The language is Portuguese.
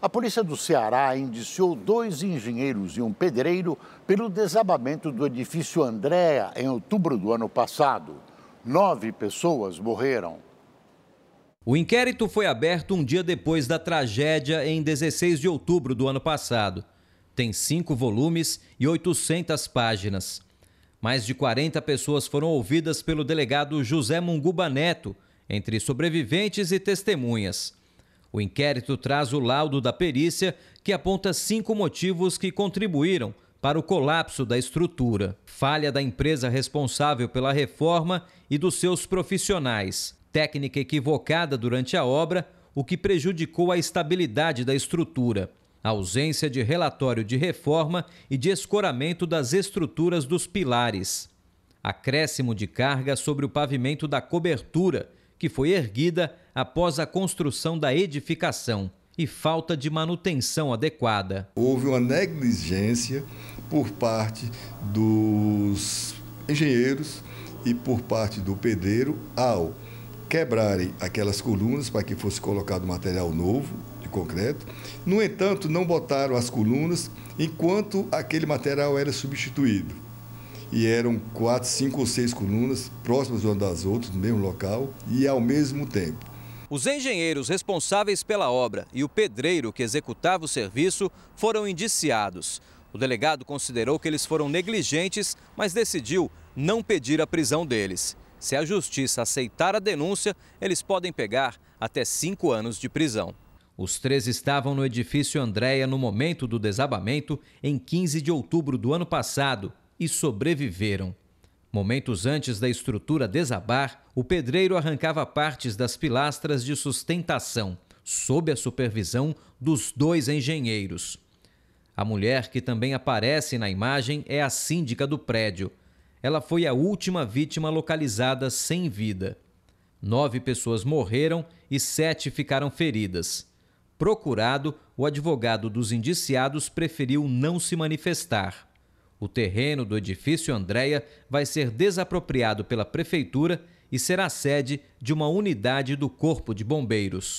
A polícia do Ceará indiciou dois engenheiros e um pedreiro pelo desabamento do edifício Andréa em outubro do ano passado. Nove pessoas morreram. O inquérito foi aberto um dia depois da tragédia em 16 de outubro do ano passado. Tem cinco volumes e 800 páginas. Mais de 40 pessoas foram ouvidas pelo delegado José Munguba Neto, entre sobreviventes e testemunhas. O inquérito traz o laudo da perícia, que aponta cinco motivos que contribuíram para o colapso da estrutura: falha da empresa responsável pela reforma e dos seus profissionais, técnica equivocada durante a obra, o que prejudicou a estabilidade da estrutura, ausência de relatório de reforma e de escoramento das estruturas dos pilares, acréscimo de carga sobre o pavimento da cobertura que foi erguida após a construção da edificação e falta de manutenção adequada. Houve uma negligência por parte dos engenheiros e por parte do pedreiro ao quebrarem aquelas colunas para que fosse colocado material novo de concreto. No entanto, não botaram as colunas enquanto aquele material era substituído e eram quatro, cinco ou seis colunas próximas umas das outras, no mesmo local e ao mesmo tempo. Os engenheiros responsáveis pela obra e o pedreiro que executava o serviço foram indiciados. O delegado considerou que eles foram negligentes, mas decidiu não pedir a prisão deles. Se a justiça aceitar a denúncia, eles podem pegar até cinco anos de prisão. Os três estavam no edifício Andréia no momento do desabamento, em 15 de outubro do ano passado, e sobreviveram. Momentos antes da estrutura desabar, o pedreiro arrancava partes das pilastras de sustentação, sob a supervisão dos dois engenheiros. A mulher que também aparece na imagem é a síndica do prédio. Ela foi a última vítima localizada sem vida. Nove pessoas morreram e sete ficaram feridas. Procurado, o advogado dos indiciados preferiu não se manifestar. O terreno do edifício Andréia vai ser desapropriado pela prefeitura e será sede de uma unidade do Corpo de Bombeiros.